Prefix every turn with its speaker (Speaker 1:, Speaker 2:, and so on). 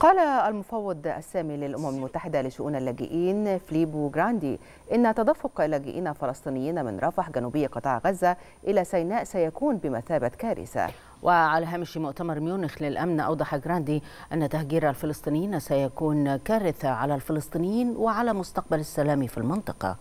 Speaker 1: قال المفوض السامي للأمم المتحدة لشؤون اللاجئين فليبو جراندي إن تدفق لاجئين فلسطينيين من رفح جنوبي قطاع غزة إلى سيناء سيكون بمثابة كارثة وعلى هامش مؤتمر ميونخ للأمن أوضح جراندي
Speaker 2: أن تهجير الفلسطينيين سيكون كارثة على الفلسطينيين وعلى مستقبل السلام في المنطقة.